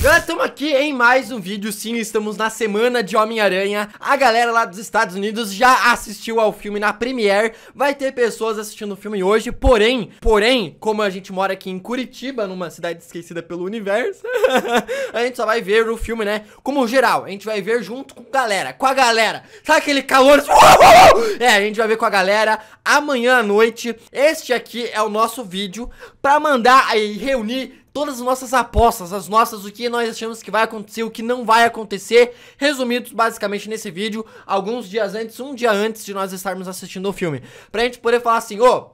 Galera, estamos aqui em mais um vídeo, sim, estamos na semana de Homem-Aranha A galera lá dos Estados Unidos já assistiu ao filme na Premiere Vai ter pessoas assistindo o filme hoje, porém, porém, como a gente mora aqui em Curitiba, numa cidade esquecida pelo universo A gente só vai ver o filme, né, como geral, a gente vai ver junto com a galera, com a galera Sabe aquele calor? É, a gente vai ver com a galera amanhã à noite Este aqui é o nosso vídeo pra mandar aí reunir todas as nossas apostas, as nossas, o que nós achamos que vai acontecer, o que não vai acontecer, resumidos basicamente nesse vídeo, alguns dias antes, um dia antes de nós estarmos assistindo o filme. Pra gente poder falar assim, ô, oh,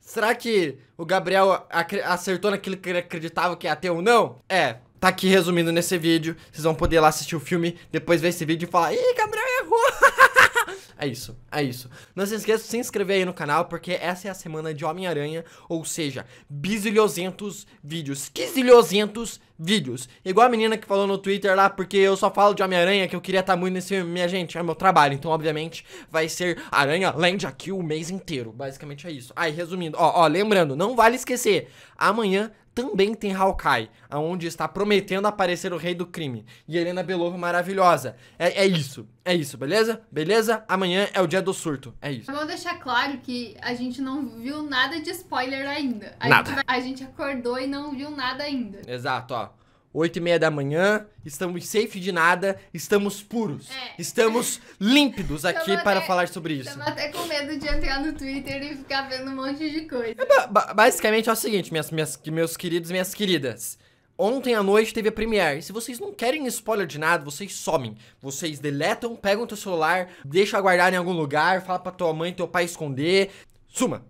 será que o Gabriel acertou naquilo que ele acreditava que ia ter ou não? É, tá aqui resumindo nesse vídeo, vocês vão poder lá assistir o filme, depois ver esse vídeo e falar, ih, Gabriel errou! É isso, é isso. Não se esqueça de se inscrever aí no canal, porque essa é a semana de Homem-Aranha, ou seja, bizilhosentos vídeos, quizilhosentos vídeos. Igual a menina que falou no Twitter lá, porque eu só falo de Homem-Aranha, que eu queria estar tá muito nesse filme. Minha gente, é meu trabalho. Então, obviamente, vai ser Aranha Land aqui o mês inteiro. Basicamente é isso. Aí, resumindo, ó, ó, lembrando, não vale esquecer. Amanhã também tem Hawkeye, aonde está prometendo aparecer o rei do crime. E Helena Belova maravilhosa. É, é isso, é isso, beleza? Beleza? Amanhã é o dia do surto, é isso. Vamos deixar claro que a gente não viu nada de spoiler ainda. A nada. Gente, a gente acordou e não viu nada ainda. Exato, ó. 8 e meia da manhã, estamos safe de nada, estamos puros. É. Estamos límpidos aqui até, para falar sobre isso. Tava até com medo de entrar no Twitter e ficar vendo um monte de coisa. É, basicamente é o seguinte, minhas, minhas, meus queridos e minhas queridas. Ontem à noite teve a Premiere. Se vocês não querem spoiler de nada, vocês somem. Vocês deletam, pegam teu celular, deixam aguardar em algum lugar, fala pra tua mãe, teu pai esconder. Suma!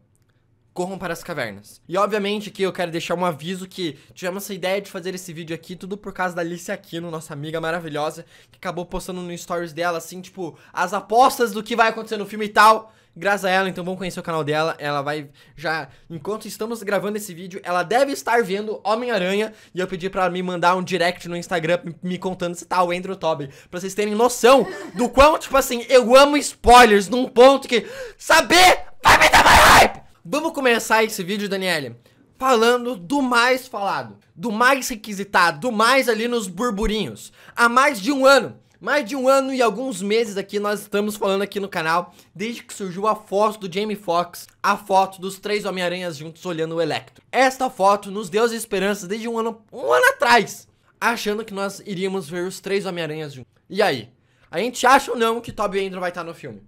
corram para as cavernas. E obviamente que eu quero deixar um aviso que tivemos essa ideia de fazer esse vídeo aqui tudo por causa da Alice Aquino, nossa amiga maravilhosa, que acabou postando no stories dela, assim, tipo, as apostas do que vai acontecer no filme e tal graças a ela, então vão conhecer o canal dela. Ela vai já, enquanto estamos gravando esse vídeo, ela deve estar vendo Homem-Aranha. E eu pedi para ela me mandar um direct no Instagram me contando se tá o Andrew Tobey. Pra vocês terem noção do quão, tipo assim, eu amo spoilers num ponto que saber vai me dar mais hype! Vamos começar esse vídeo, Daniele, falando do mais falado, do mais requisitado, do mais ali nos burburinhos. Há mais de um ano, mais de um ano e alguns meses aqui, nós estamos falando aqui no canal, desde que surgiu a foto do Jamie Foxx, a foto dos três Homem-Aranhas juntos olhando o Electro. Esta foto nos deu as esperanças desde um ano, um ano atrás, achando que nós iríamos ver os três Homem-Aranhas juntos. E aí? A gente acha ou não que Toby Andrew vai estar no filme?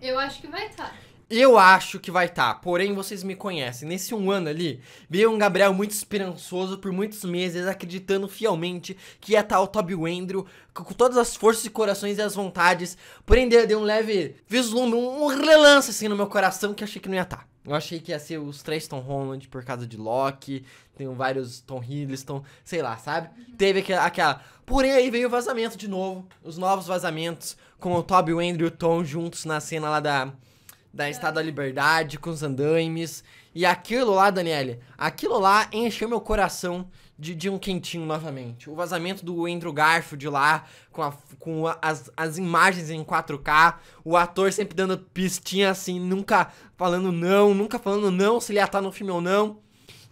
Eu acho que vai estar. Eu acho que vai estar, tá, porém vocês me conhecem. Nesse um ano ali, veio um Gabriel muito esperançoso por muitos meses, acreditando fielmente que ia estar tá o Toby Wendrew com todas as forças e corações e as vontades. Porém, deu, um leve vislumbre, um relance assim no meu coração que achei que não ia estar. Tá. Eu achei que ia ser os três Tom Holland por causa de Loki, tem vários Tom Hiddleston, sei lá, sabe? Uhum. Teve aquela, aquela. Porém, aí veio o vazamento de novo, os novos vazamentos com o Toby Andrew e o Tom juntos na cena lá da da Estátua da Liberdade, com os andaimes. E aquilo lá, Daniele, aquilo lá encheu meu coração de, de um quentinho novamente. O vazamento do Andrew Garfield lá, com, a, com a, as, as imagens em 4K, o ator sempre dando pistinha assim, nunca falando não, nunca falando não se ele ia estar no filme ou não.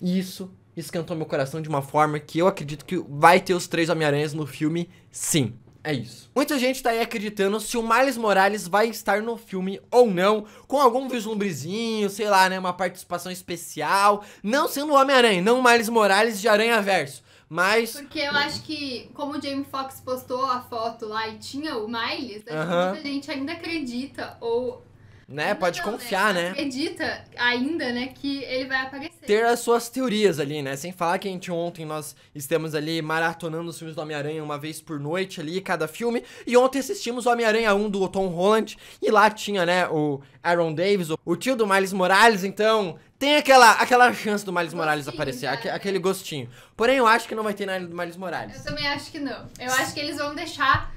Isso escantou meu coração de uma forma que eu acredito que vai ter os três Homem-Aranhas no filme, sim. É isso. Muita gente tá aí acreditando se o Miles Morales vai estar no filme ou não, com algum vislumbrezinho, sei lá, né, uma participação especial, não sendo o Homem-Aranha, não o Miles Morales de Aranha Verso. Mas. Porque eu acho que, como o Jamie Foxx postou a foto lá e tinha o Miles, uh -huh. muita gente ainda acredita ou né? Então, Pode né? confiar, né? né? Acredita ainda, né, que ele vai aparecer. Ter as suas teorias ali, né? Sem falar que a gente ontem nós estamos ali maratonando os filmes do Homem-Aranha uma vez por noite ali, cada filme. E ontem assistimos o Homem-Aranha 1 do Tom Holland. E lá tinha, né, o Aaron Davis, o tio do Miles Morales, então tem aquela, aquela chance do Miles Morales gostinho, aparecer, né? aque, aquele gostinho. Porém, eu acho que não vai ter nada do Miles Morales. Eu também acho que não. Eu acho que eles vão deixar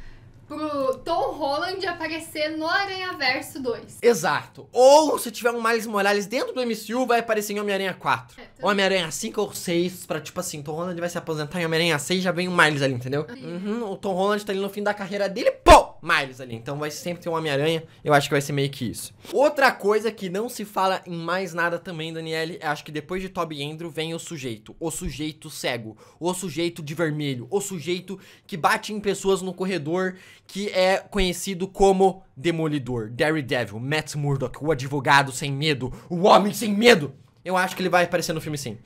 pro Tom Holland aparecer no Aranha Verso 2. Exato. Ou se tiver um Miles Morales dentro do MCU, vai aparecer em Homem-Aranha 4. É, Homem-Aranha 5 ou 6, pra tipo assim, Tom Holland vai se aposentar em Homem-Aranha 6, já vem o Miles ali, entendeu? Uhum. uhum, o Tom Holland tá ali no fim da carreira dele, pô! Miles ali. Então vai sempre ter um Homem-Aranha. Eu acho que vai ser meio que isso. Outra coisa que não se fala em mais nada também, Daniele, é acho que depois de Toby Andrew vem o sujeito. O sujeito cego. O sujeito de vermelho. O sujeito que bate em pessoas no corredor, que é conhecido como Demolidor, Daredevil, Matt Murdock, o advogado sem medo, o homem sem medo. Eu acho que ele vai aparecer no filme sim.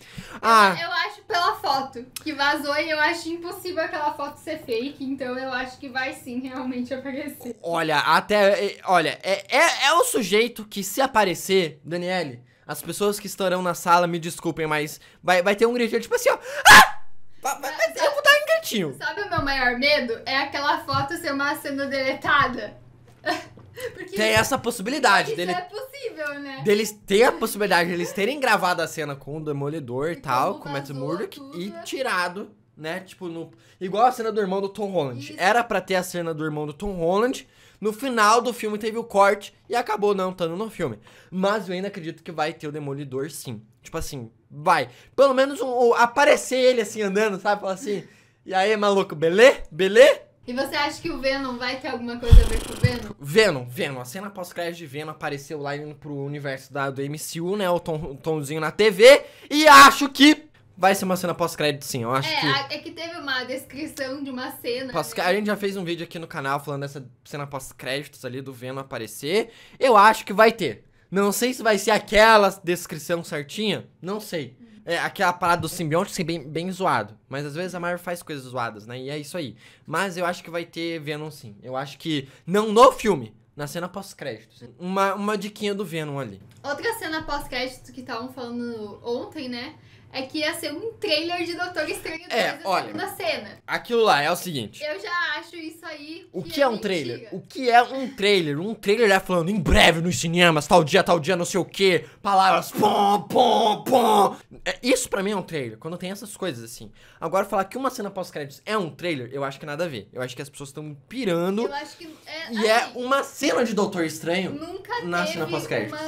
Ah. Eu, eu, acho pela foto que vazou e eu acho impossível aquela foto ser fake, então eu acho que vai sim realmente aparecer. Olha, até. Olha, é, é, é o sujeito que se aparecer, Daniele, as pessoas que estarão na sala, me desculpem, mas vai, vai ter um gritinho tipo assim, ó. Ah! Vai, vai, eu vou dar um gritinho. Sabe o meu maior medo? É aquela foto ser uma cena deletada. Porque tem essa possibilidade isso dele. é possível, né? Deles ter a possibilidade de eles terem gravado a cena com o Demolidor e tal, com o Matt Murdock e é tirado, né? Tipo, no, igual a cena do irmão do Tom Holland. Isso. Era para ter a cena do irmão do Tom Holland. No final do filme teve o corte e acabou não estando no filme. Mas eu ainda acredito que vai ter o Demolidor sim. Tipo assim, vai. Pelo menos um, um aparecer ele assim andando, sabe? Falar assim. E aí, maluco, belê? Belê? E você acha que o Venom vai ter alguma coisa a ver com o Venom? Venom, Venom. A cena pós-crédito de Venom apareceu lá indo pro universo da, do MCU, né? O, tom, o tomzinho na TV. E acho que Vai ser uma cena pós-crédito, sim. Eu acho é, que. A, é que teve uma descrição de uma cena. Pós né? A gente já fez um vídeo aqui no canal falando dessa cena pós-créditos ali do Venom aparecer. Eu acho que vai ter. Não sei se vai ser aquela descrição certinha. Não sei. É, aquela é parada do simbionte, assim, bem, bem zoado. Mas às vezes a Marvel faz coisas zoadas, né? E é isso aí. Mas eu acho que vai ter Venom sim. Eu acho que. Não no filme, na cena pós-créditos. Uma, uma diquinha do Venom ali. Outra cena pós-crédito que estavam falando ontem, né? é que ia ser um trailer de Doutor Estranho é, assim, olha, na cena. Aquilo lá é o seguinte. Eu já acho isso aí. O que, que é, é, um mentira. trailer? O que é um trailer? Um trailer é falando em breve nos cinemas, tal dia, tal dia, não sei o que, palavras pom, pom, pom. É, isso pra mim é um trailer, quando tem essas coisas assim. Agora, falar que uma cena pós-créditos é um trailer, eu acho que nada a ver. Eu acho que as pessoas estão pirando. Eu acho que. É, e assim, é uma cena de Doutor Estranho nunca na cena pós-créditos.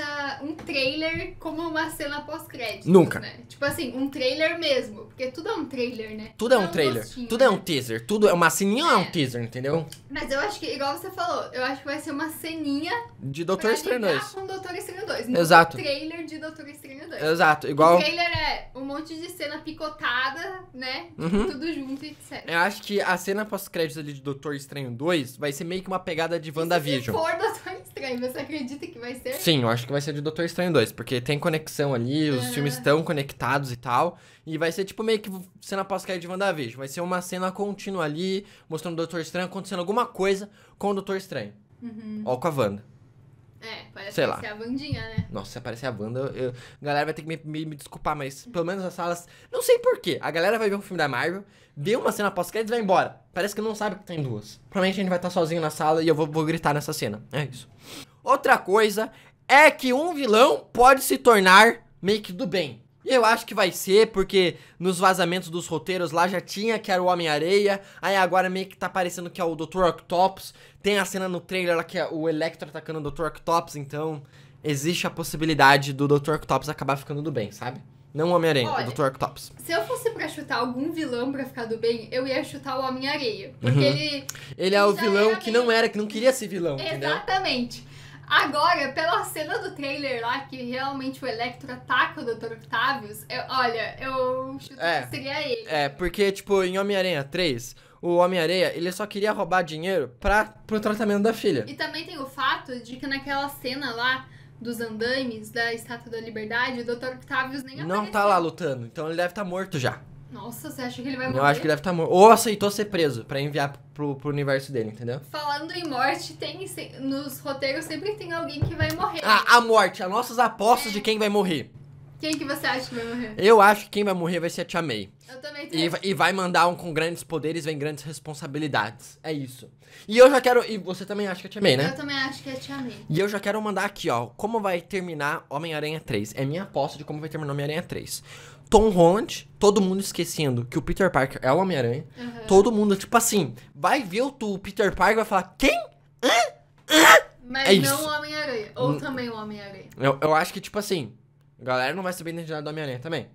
Um trailer como uma cena pós-créditos. Nunca. Né? Tipo assim, um trailer mesmo. Porque tudo é um trailer, né? Tudo é, é um, trailer. Gostinho, tudo né? é um né? teaser. Tudo é uma ceninha é. é um é. teaser, entendeu? Mas eu acho que, igual você falou, eu acho que vai ser uma ceninha. De Doutor Estranho 2. com Doutor Estranho 2. Exato. trailer de Doutor Estranho 2. Exato. Igual. O trailer é um monte de cena picotada, né? Uhum. Tudo junto e etc. Eu acho que a cena pós-crédito ali de Doutor Estranho 2 vai ser meio que uma pegada de é WandaVision. Se for Doutor Estranho, você acredita que vai ser? Sim, eu acho que vai ser de Doutor Estranho 2, porque tem conexão ali, os uhum. filmes estão conectados e tal. E vai ser tipo meio que cena pós-crédito de WandaVision. Vai ser uma cena contínua ali, mostrando o Doutor Estranho acontecendo alguma coisa com o Doutor Estranho. Uhum. Ou com a Wanda. É, parece Sei lá. a Wandinha, né? Nossa, se aparecer a Wanda, eu, a galera vai ter que me, me, me desculpar, mas pelo menos as salas. Não sei porquê. A galera vai ver um filme da Marvel, vê uma cena pós-créditos e vai embora. Parece que não sabe que tem duas. Provavelmente a gente vai estar sozinho na sala e eu vou, vou gritar nessa cena. É isso. Outra coisa é que um vilão pode se tornar meio que do bem. E eu acho que vai ser, porque nos vazamentos dos roteiros lá já tinha que era o Homem-Areia, aí agora meio que tá parecendo que é o Dr. Octopus. Tem a cena no trailer lá que é o Electro atacando o Dr. Octopus, então existe a possibilidade do Dr. Octopus acabar ficando do bem, sabe? Não o Homem-Aranha, o Dr. Octopus. Se eu fosse pra chutar algum vilão pra ficar do bem, eu ia chutar o Homem-Areia. Porque uhum. ele. Ele é o vilão que não era, que não queria ser vilão. Exatamente. Entendeu? Agora, pela cena do trailer lá, que realmente o Electro ataca o Dr. Octavius, eu, olha, eu chuto é, que seria ele. É, porque, tipo, em Homem-Aranha 3, o homem aranha ele só queria roubar dinheiro pra, pro tratamento da filha. E também tem o fato de que naquela cena lá dos andames da Estátua da Liberdade, o Dr. Octavius nem Não tá apareceu. tá lá lutando, então ele deve estar tá morto já. Nossa, você acha que ele vai morrer? Eu acho que deve estar tá morto. Ou aceitou ser preso pra enviar pro, pro universo dele, entendeu? Falando em morte, tem se- nos roteiros sempre tem alguém que vai morrer. Ah, a morte, as nossas apostas de é. quem vai morrer. Quem que você acha que vai morrer? Eu acho que quem vai morrer vai ser a Tia May. Eu também tenho. E, e vai mandar um com grandes poderes, vem grandes responsabilidades. É isso. E eu já quero. E você também acha que é a Tia May, né? Eu também acho que é a Tia May. E eu já quero mandar aqui, ó, como vai terminar Homem-Aranha 3. É minha aposta de como vai terminar Homem-Aranha 3. Tom Holland, todo mundo esquecendo que o Peter Parker é o Homem-Aranha. Uhum. Todo mundo, tipo assim, vai ver o, Peter Parker e vai falar: Quem? Hã? Hã? Mas é não o Homem-Aranha. Ou N hum. também o Homem-Aranha. Eu, eu acho que, tipo assim, a galera não vai saber a identidade do Homem-Aranha também.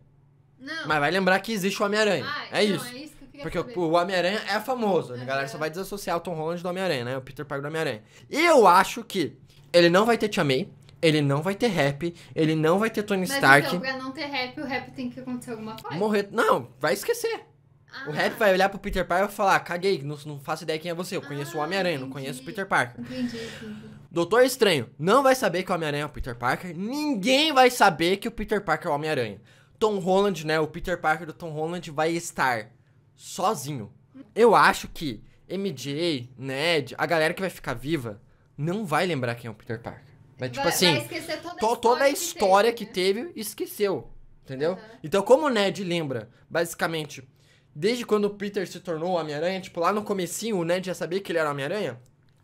Não. Mas vai lembrar que existe o Homem-Aranha. Ah, é, não, isso. é isso. Que Porque saber. o Homem-Aranha é famoso. Uhum. A galera só vai desassociar o Tom Holland do Homem-Aranha, né? O Peter Parker do Homem-Aranha. E eu acho que ele não vai ter Tia May ele não vai ter rap, ele não vai ter Tony Mas então, Stark. Então, pra não ter rap, o rap tem que acontecer alguma coisa. Morrer. Não, vai esquecer. Ah. O rap vai olhar pro Peter Parker e vai falar: caguei, não, não faço ideia quem é você. Eu conheço ah, o Homem-Aranha, não conheço o Peter Parker. Entendi, entendi. Doutor Estranho não vai saber que o Homem-Aranha é o Peter Parker. Ninguém vai saber que o Peter Parker é o Homem-Aranha. Tom Holland, né? O Peter Parker do Tom Holland vai estar sozinho. Eu acho que MJ, Ned, a galera que vai ficar viva, não vai lembrar quem é o Peter Parker. Mas, tipo vai, assim, vai esquecer toda a história, toda a história que, né? teve, né? que teve, esqueceu. Entendeu? Uhum. Então, como o Ned lembra, basicamente, desde quando o Peter se tornou Homem-Aranha, tipo, lá no comecinho o Ned já sabia que ele era Homem-Aranha.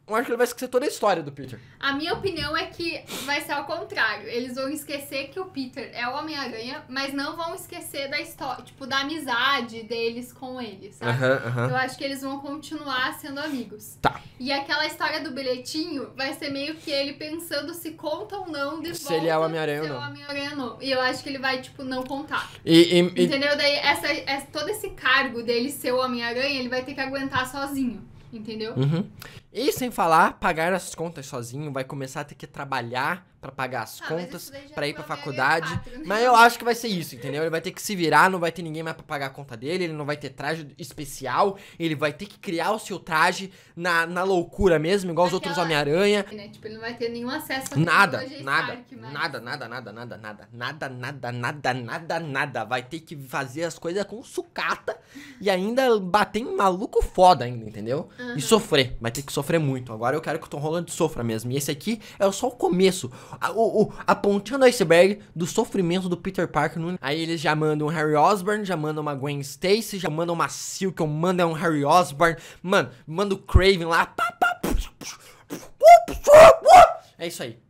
Eu acho que vai esquecer toda a história do Peter. A minha opinião é que vai ser ao contrário. Eles vão esquecer que o Peter é o Homem-Aranha, mas não vão esquecer da história, tipo, da amizade deles com ele, sabe? Uhum, uhum. Eu acho que eles vão continuar sendo amigos. Tá. E aquela história do bilhetinho vai ser meio que ele pensando se conta ou não de Se ele é o Homem-Aranha ou não. É Homem-Aranha não. E eu acho que ele vai, tipo, não contar. E, e, Entendeu? E... Daí essa, essa, todo esse cargo dele ser o Homem-Aranha, ele vai ter que aguentar sozinho. Entendeu? Uhum. E sem falar, pagar as contas sozinho, vai começar a ter que trabalhar para pagar as ah, contas, para ir para é faculdade. né? Mas eu acho que vai ser isso, entendeu? Ele vai ter que se virar, não vai ter ninguém mais para pagar a conta dele, ele não vai ter traje especial, ele vai ter que criar o seu traje na, na loucura mesmo, igual Aquela, os outros Homem-Aranha. Né? Tipo, ele não vai ter nenhum acesso a nada, nada, mas... nada, nada, nada, nada, nada, nada, nada, nada, nada, nada. Vai ter que fazer as coisas com sucata e ainda bater em maluco foda ainda, entendeu? Uhum. E sofrer, vai ter que sofrer sofrer muito. Agora eu quero que o Tom Holland sofra mesmo. E esse aqui é só o começo. A, o, o, a pontinha do iceberg do sofrimento do Peter Parker. No... Aí eles já mandam um Harry Osborn, já mandam uma Gwen Stacy, já mandam uma Silk, mando um Harry Osborn. Mano, manda o Craven lá. É isso aí.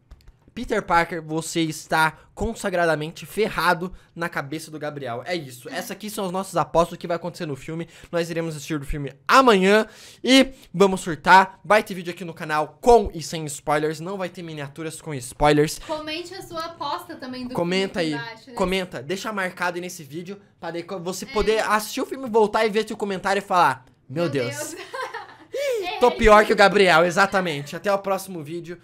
Peter Parker, você está consagradamente ferrado na cabeça do Gabriel. É isso. Essa aqui são as nossas apostas do que vai acontecer no filme. Nós iremos assistir o filme amanhã e vamos surtar. Vai ter vídeo aqui no canal com e sem spoilers. Não vai ter miniaturas com spoilers. Comente a sua aposta também do Comenta filme aí. Embaixo, né? Comenta. Deixa marcado aí nesse vídeo para você é. poder assistir o filme, voltar e ver seu comentário e falar: "Meu, Meu Deus. Deus. É tô pior que o Gabriel, exatamente. Até o próximo vídeo.